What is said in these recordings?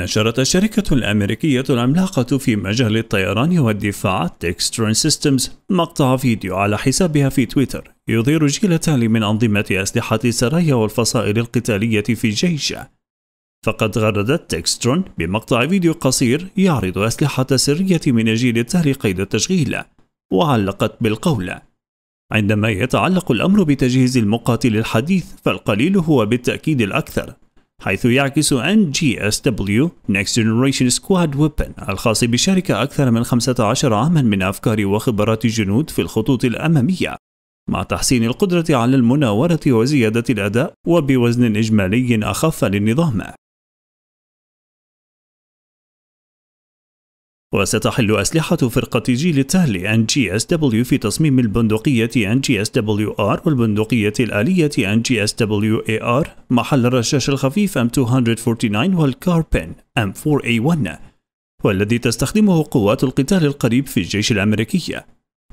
نشرت الشركة الأمريكية العملاقة في مجال الطيران والدفاع تكسترون سيستمز مقطع فيديو على حسابها في تويتر يظهر جيل تالي من أنظمة أسلحة السرايا والفصائل القتالية في الجيش فقد غردت تكسترون بمقطع فيديو قصير يعرض أسلحة سرية من الجيل التالي قيد التشغيل وعلقت بالقول عندما يتعلق الأمر بتجهيز المقاتل الحديث فالقليل هو بالتأكيد الأكثر حيث يعكس ان جي اس دبليو Next Generation Squad Weapon الخاص بالشركة أكثر من 15 عاما من أفكار وخبرات الجنود في الخطوط الأمامية مع تحسين القدرة على المناورة وزيادة الأداء وبوزن إجمالي أخف للنظام وستحل أسلحة فرقة جيل التالي NGSW في تصميم البندقية NGSWR والبندقية الآلية NGSWAR محل الرشاش الخفيف M249 والكاربين M4A1 والذي تستخدمه قوات القتال القريب في الجيش الأمريكي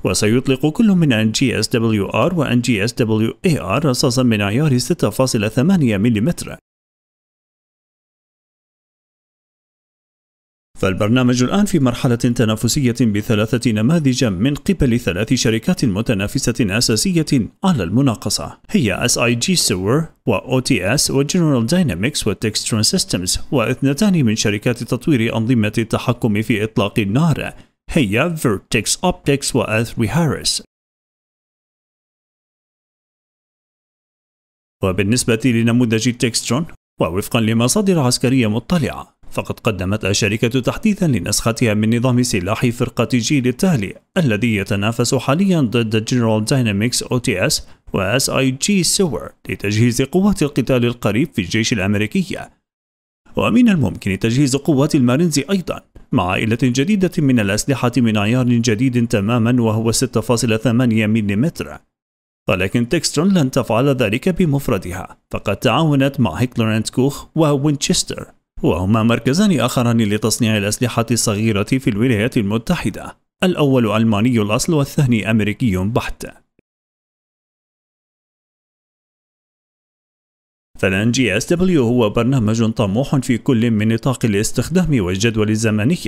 وسيطلق كل من NGSWR و NGSWAR رصاصا من عيار 6.8 مم فالبرنامج الآن في مرحلة تنافسية بثلاثة نماذج من قبل ثلاث شركات متنافسة أساسية على المناقصة هي SIG Sewer و OTS و General Dynamics و Textron Systems واثنتان من شركات تطوير أنظمة التحكم في إطلاق النار هي Vertex Optics و L3 Harris وبالنسبة لنموذج تكسترون ووفقا لمصادر عسكرية مطلعة فقد قدمت الشركة تحديثا لنسختها من نظام سلاح فرقة جيل التالي الذي يتنافس حاليا ضد جنرال داينامكس أو تي اس و SIG سور لتجهيز قوات القتال القريب في الجيش الأمريكي ومن الممكن تجهيز قوات المارينز أيضا مع عائلة جديدة من الأسلحة من عيار جديد تماما وهو 6.8 ملم ولكن تكسترون لن تفعل ذلك بمفردها فقد تعاونت مع هيكلر أند كوخ ووينشستر وهما مركزان آخران لتصنيع الأسلحة الصغيرة في الولايات المتحدة الأول ألماني الأصل والثاني أمريكي بحت فلان جي اس دبليو هو برنامج طموح في كل من نطاق الاستخدام والجدول الزمني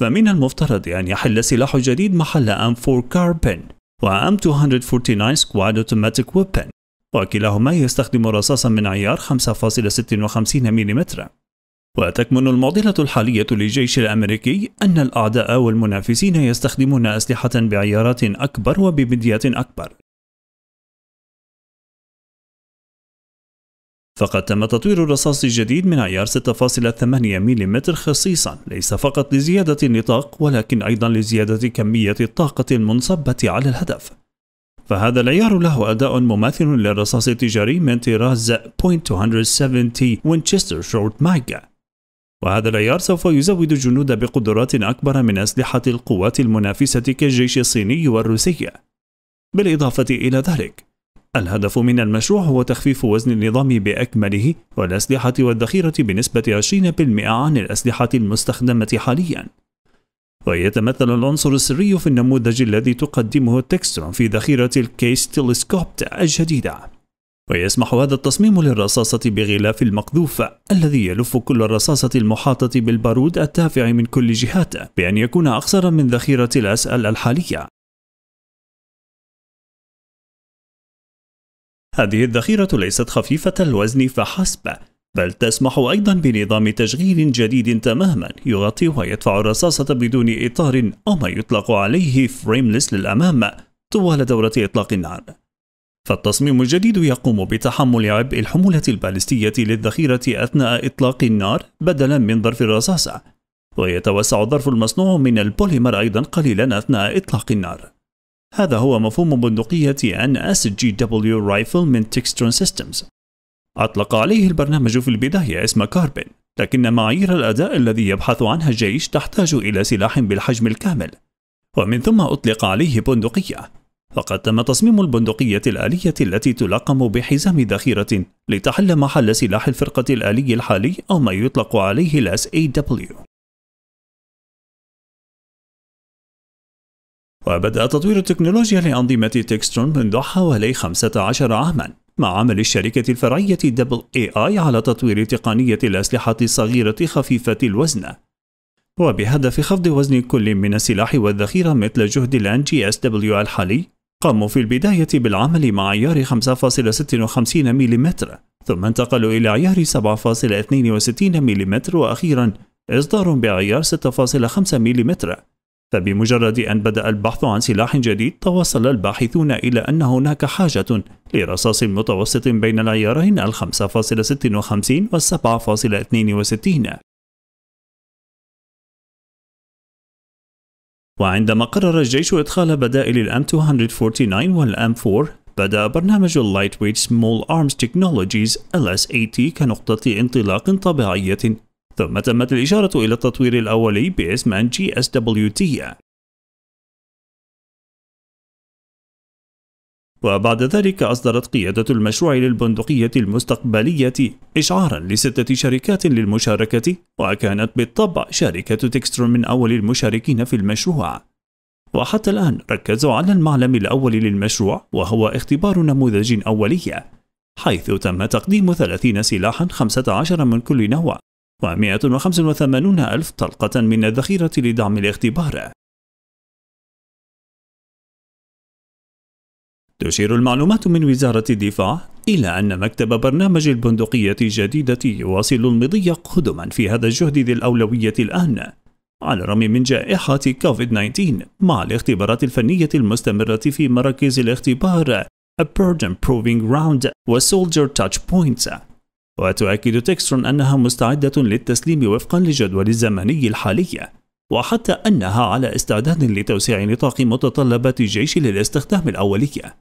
فمن المفترض أن يحل سلاح جديد محل M4 كاربن m 249 سكواد اوتوماتيك ويبن وكلاهما يستخدم رصاصا من عيار 5.56 ملم وتكمن المعضلة الحالية للجيش الأمريكي أن الأعداء والمنافسين يستخدمون أسلحة بعيارات أكبر وببديات أكبر فقد تم تطوير الرصاص الجديد من عيار 6.8 ملم خصيصا ليس فقط لزيادة النطاق ولكن أيضا لزيادة كمية الطاقة المنصبة على الهدف فهذا العيار له أداء مماثل للرصاص التجاري من طراز .270 وينشستر شورت ماجا وهذا العيار سوف يزود الجنود بقدرات أكبر من أسلحة القوات المنافسة كالجيش الصيني والروسي. بالإضافة إلى ذلك، الهدف من المشروع هو تخفيف وزن النظام بأكمله والأسلحة والذخيرة بنسبة 20% عن الأسلحة المستخدمة حاليًا. ويتمثل العنصر السري في النموذج الذي تقدمه تكسترون في ذخيرة الكيس تلسكوبت الجديدة. ويسمح هذا التصميم للرصاصة بغلاف المقذوف الذي يلف كل الرصاصة المحاطة بالبارود التافع من كل جهات بأن يكون أقصر من ذخيرة الأسأل الحالية هذه الذخيرة ليست خفيفة الوزن فحسب بل تسمح أيضا بنظام تشغيل جديد تماما يغطي ويدفع الرصاصة بدون إطار أو ما يطلق عليه فريملس للأمام طوال دورة إطلاق النار فالتصميم الجديد يقوم بتحمل عبء الحمولة البالستية للذخيرة أثناء إطلاق النار بدلا من ظرف الرصاصة ويتوسع الظرف المصنوع من البوليمر أيضا قليلا أثناء إطلاق النار هذا هو مفهوم بندقية NSGW Rifle من Textron Systems أطلق عليه البرنامج في البداية اسم كاربن لكن معايير الأداء الذي يبحث عنها الجيش تحتاج إلى سلاح بالحجم الكامل ومن ثم أطلق عليه بندقية فقد تم تصميم البندقية الآلية التي تلقم بحزام ذخيرة لتحل محل سلاح الفرقة الآلي الحالي أو ما يطلق عليه الاس اي دبليو وبدأ تطوير التكنولوجيا لأنظمة تكسترون منذ حوالي 15 عامًا مع عمل الشركة الفرعية دبل اي اي على تطوير تقنية الأسلحة الصغيرة خفيفة الوزن وبهدف خفض وزن كل من السلاح والذخيرة مثل جهد الان جي اس دبليو الحالي قاموا في البداية بالعمل مع عيار 5.56 ملم ثم انتقلوا إلى عيار 7.62 ملم وأخيرا إصدار بعيار 6.5 ملم فبمجرد أن بدأ البحث عن سلاح جديد توصل الباحثون إلى أن هناك حاجة لرصاص متوسط بين العيارين 5.56 و 7.62 وعندما قرر الجيش إدخال بدائل الـ m 249 والـ m 4 بدأ برنامج اللايت ويت سمول أرمز تكنولوجيز LSAT كنقطة انطلاق طبيعية ثم تمت الإشارة إلى التطوير الأولي باسم GSWT وبعد ذلك أصدرت قيادة المشروع للبندقية المستقبلية إشعارا لستة شركات للمشاركة وكانت بالطبع شركة تكستر من أول المشاركين في المشروع وحتى الآن ركزوا على المعلم الأول للمشروع وهو اختبار نموذج أولية حيث تم تقديم 30 سلاحا 15 من كل نوع و185 ألف طلقة من الذخيرة لدعم الاختبار تشير المعلومات من وزارة الدفاع إلى أن مكتب برنامج البندقية الجديدة يواصل المضي قدما في هذا الجهد ذي الأولوية الآن على الرغم من جائحة كوفيد-19 مع الاختبارات الفنية المستمرة في مراكز الاختبار A Burden Proving Ground و Soldier Touch Points وتؤكد تكسترون أنها مستعدة للتسليم وفقا للجدول الزمني الحالي وحتى أنها على استعداد لتوسيع نطاق متطلبات الجيش للاستخدام الأولية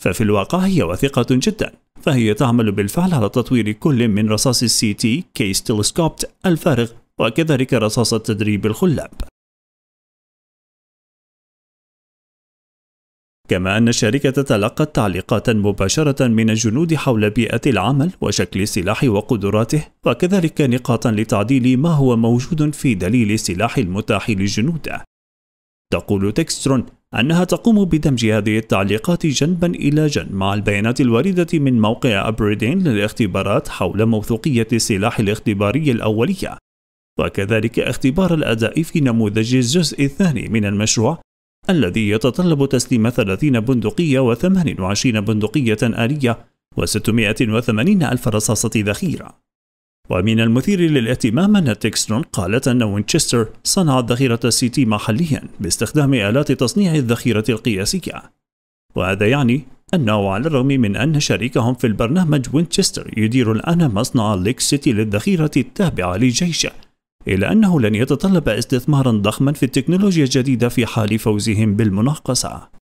ففي الواقع هي وثيقة جدا فهي تعمل بالفعل على تطوير كل من رصاص السي تي كيس تلسكوبت الفارغ وكذلك رصاص التدريب الخلاب كما أن الشركة تلقت تعليقات مباشرة من الجنود حول بيئة العمل وشكل السلاح وقدراته وكذلك نقاطا لتعديل ما هو موجود في دليل السلاح المتاح للجنود تقول تكسترون أنها تقوم بدمج هذه التعليقات جنبا إلى جنب مع البيانات الواردة من موقع أبريدين للاختبارات حول موثوقية السلاح الاختباري الأولية وكذلك اختبار الأداء في نموذج الجزء الثاني من المشروع الذي يتطلب تسليم 30 بندقية و28 بندقية آلية و680 ألف رصاصة ذخيرة ومن المثير للاهتمام أن تيكسترون قالت أن وينشستر صنعت ذخيرة السي تي محليا باستخدام آلات تصنيع الذخيرة القياسية وهذا يعني أنه على الرغم من أن شريكهم في البرنامج وينشستر يدير الآن مصنع ليك سيتي للذخيرة التابعة لجيشه إلا أنه لن يتطلب استثمارا ضخما في التكنولوجيا الجديدة في حال فوزهم بالمناقصة